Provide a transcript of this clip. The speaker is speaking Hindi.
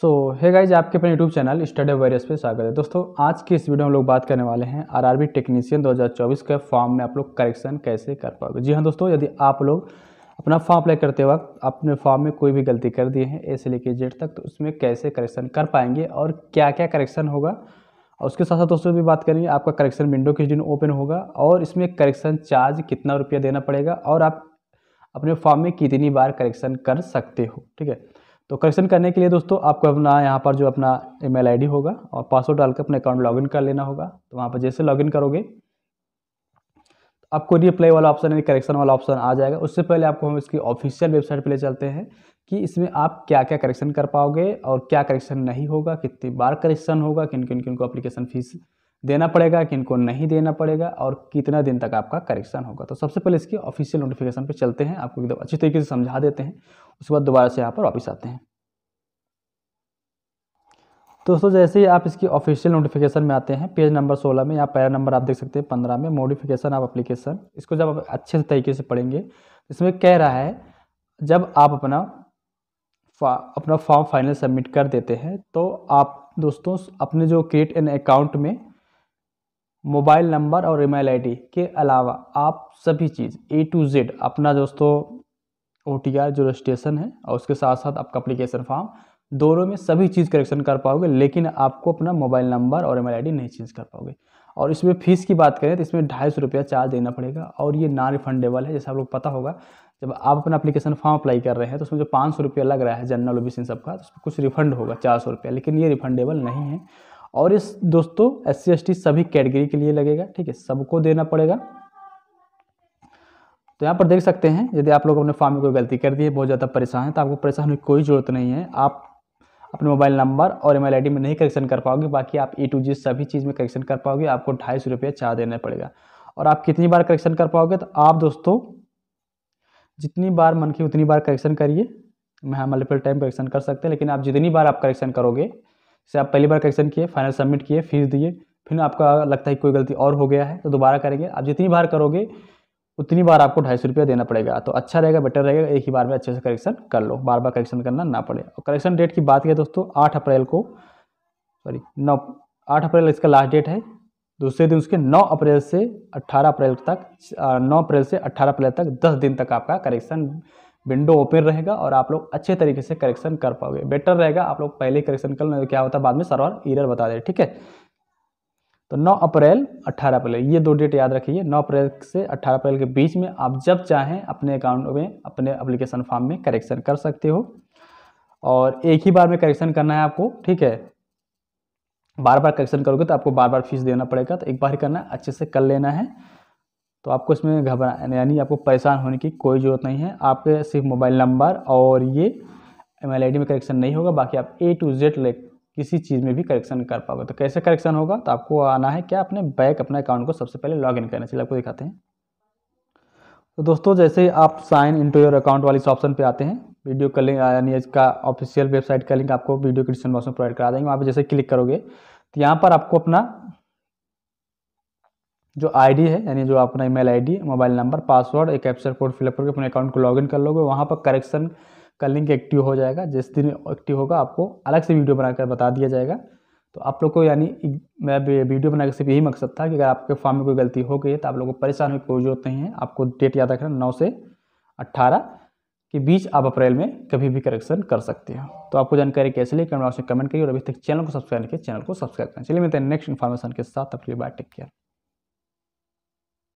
सो है गाइज आपके अपने यूट्यूब चैनल स्टडी वायरस पे स्वागत है दोस्तों आज की इस वीडियो में हम लोग बात करने वाले हैं आरआरबी टेक्नीशियन 2024 के फॉर्म में आप लोग करेक्शन कैसे कर पाओगे जी हाँ दोस्तों यदि आप लोग अपना फॉर्म अप्लाई करते वक्त अपने फॉर्म में कोई भी गलती कर दी है ए से लेके जेड तक तो उसमें कैसे करेक्शन कर पाएंगे और क्या क्या करेक्शन होगा और उसके साथ साथ दोस्तों भी बात करेंगे आपका करेक्शन विंडो किस दिन ओपन होगा और इसमें करेक्शन चार्ज कितना रुपया देना पड़ेगा और आप अपने फॉर्म में कितनी बार करेक्शन कर सकते हो ठीक है तो करेक्शन करने के लिए दोस्तों आपको अपना यहाँ पर जो अपना ईमेल आईडी होगा और पासवर्ड डालकर अपने अकाउंट लॉगिन कर लेना होगा तो वहाँ पर जैसे लॉगिन करोगे तो आपको रिप्लाई वाला ऑप्शन यानी करेक्शन वाला ऑप्शन आ जाएगा उससे पहले आपको हम इसकी ऑफिशियल वेबसाइट पर ले चलते हैं कि इसमें आप क्या क्या करेक्शन कर पाओगे और क्या करेक्शन नहीं होगा कितनी बार करेक्शन होगा किन किन किन को अप्लीकेशन फ़ीस देना पड़ेगा कि इनको नहीं देना पड़ेगा और कितना दिन तक आपका करेक्शन होगा तो सबसे पहले इसकी ऑफिशियल नोटिफिकेशन पे चलते हैं आपको एकदम अच्छी तरीके से समझा देते हैं उसके बाद दोबारा से यहाँ पर वापस आते हैं दोस्तों जैसे ही आप इसकी ऑफिशियल नोटिफिकेशन में आते हैं पेज नंबर 16 में या पैरा नंबर आप देख सकते हैं 15 में मॉडिफिकेशन ऑफ अप्लीकेशन इसको जब आप अच्छे से तरीके से पढ़ेंगे इसमें कह रहा है जब आप अपना फा, अपना फॉर्म फाइनल सबमिट कर देते हैं तो आप दोस्तों अपने जो क्रिएट एन अकाउंट में मोबाइल नंबर और ईमेल आईडी के अलावा आप सभी चीज़ ए टू जेड अपना दोस्तों ओ टी आर जो रजिस्ट्रेशन है और उसके साथ साथ आपका अप्लीकेशन फॉर्म दोनों में सभी चीज़ करेक्शन कर पाओगे लेकिन आपको अपना मोबाइल नंबर और ईमेल आईडी नहीं चेंज कर पाओगे और इसमें फ़ीस की बात करें तो इसमें ढाई सौ रुपया चार्ज देना पड़ेगा और ये नॉन रिफंडेबल है जैसे आप लोग पता होगा जब आप अपना अप्लीकेशन फॉर्म अप्लाई कर रहे हैं तो उसमें जो पाँच सौ रुपया लग रहा है जनरल ओ बी सी सबका तो उसमें कुछ रिफंड होगा चार सौ रुपया लेकिन ये रिफंडेबल नहीं है और इस दोस्तों एस सी सभी कैटेगरी के लिए लगेगा ठीक है सबको देना पड़ेगा तो यहाँ पर देख सकते हैं यदि आप लोग अपने फॉर्म में कोई गलती कर दी है बहुत ज़्यादा परेशान है तो आपको परेशान होने की कोई ज़रूरत नहीं है आप अपने मोबाइल नंबर और ईमेल आईडी में नहीं करेक्शन कर पाओगे बाकी आप ए टू जी सभी चीज़ में करेक्शन कर पाओगे आपको ढाई सौ रुपया चार्ज देना पड़ेगा और आप कितनी बार करेक्शन कर पाओगे तो आप दोस्तों जितनी बार मन की उतनी बार करेक्शन करिए हम मल्टीपल टाइम करेक्शन कर सकते हैं लेकिन आप जितनी बार आप करेक्शन करोगे जैसे आप पहली बार करेक्शन किए फाइनल सबमिट किए फीस दिए फिर आपका लगता है कोई गलती और हो गया है तो दोबारा करेंगे आप जितनी बार करोगे उतनी बार आपको ढाई सौ रुपया देना पड़ेगा तो अच्छा रहेगा बेटर रहेगा एक ही बार में अच्छे से करेक्शन कर लो बार बार करेक्शन करना ना पड़े और करेक्शन डेट की बात करें दोस्तों आठ अप्रैल को सॉरी नौ आठ अप्रैल इसका लास्ट डेट है दूसरे दिन उसके नौ अप्रैल से अट्ठारह अप्रैल तक नौ अप्रैल से अट्ठारह अप्रैल तक दस दिन तक आपका करेक्शन विंडो ओपन रहेगा और आप लोग अच्छे तरीके से करेक्शन कर पाओगे बेटर रहेगा आप लोग पहले करेक्शन कर लें तो क्या होता है बाद में सर्वर ईरर बता दे ठीक है तो 9 अप्रैल 18 अप्रैल ये दो डेट याद रखिए 9 अप्रैल से 18 अप्रैल के बीच में आप जब चाहें अपने अकाउंट में अपने अप्लीकेशन फॉर्म में करेक्शन कर सकते हो और एक ही बार में करेक्शन करना है आपको ठीक है बार बार करेक्शन करोगे तो आपको बार बार फीस देना पड़ेगा तो एक बार ही करना अच्छे से कर लेना है तो आपको इसमें घबरा यानी आपको परेशान होने की कोई ज़रूरत नहीं है आपके सिर्फ मोबाइल नंबर और ये एम एल में करेक्शन नहीं होगा बाकी आप ए टू जेड ले किसी चीज़ में भी करेक्शन कर पाओगे तो कैसे करेक्शन होगा तो आपको आना है क्या अपने बैक अपने अकाउंट को सबसे पहले लॉग इन करना चाहिए आपको दिखाते हैं तो दोस्तों जैसे ही आप sign in to your account वाले इस ऑप्शन पर आते हैं वीडियो का लिंक यानी इसका ऑफिशियल वेबसाइट का लिंक आपको वीडियो क्रिप्शन बॉक्स में प्रोवाइड करा देंगे वहाँ पर जैसे क्लिक करोगे तो यहाँ पर आपको अपना जो आईडी है यानी जो अपना email ID mobile number password एक कैप्चर कोड फिलअप करके अपने अकाउंट को लॉगिन कर लोगे वहाँ पर करेक्शन का लिंक एक्टिव हो जाएगा जिस दिन एक्टिव होगा आपको अलग से वीडियो बनाकर बता दिया जाएगा तो आप लोग को यानी मैं वीडियो बनाकर सिर्फ यही मकसद था कि अगर आपके फॉर्म में कोई गलती हो गई तो आप लोग को परेशान होने की कोई जरूरत नहीं है आपको डेट याद रखना नौ से अट्ठारह के बीच आप अप्रैल में कभी भी करेक्शन कर सकते हो तो आपको जानकारी कैसे लिए कमेंट बॉक्स में कमेंट करिए और अभी तक चैनल को सब्सक्राइब किया चैनल को सब्सक्राइब करें चलिए मिलते हैं नेक्स्ट इन्फॉर्मेशन के साथ अपनी बाय टेक केयर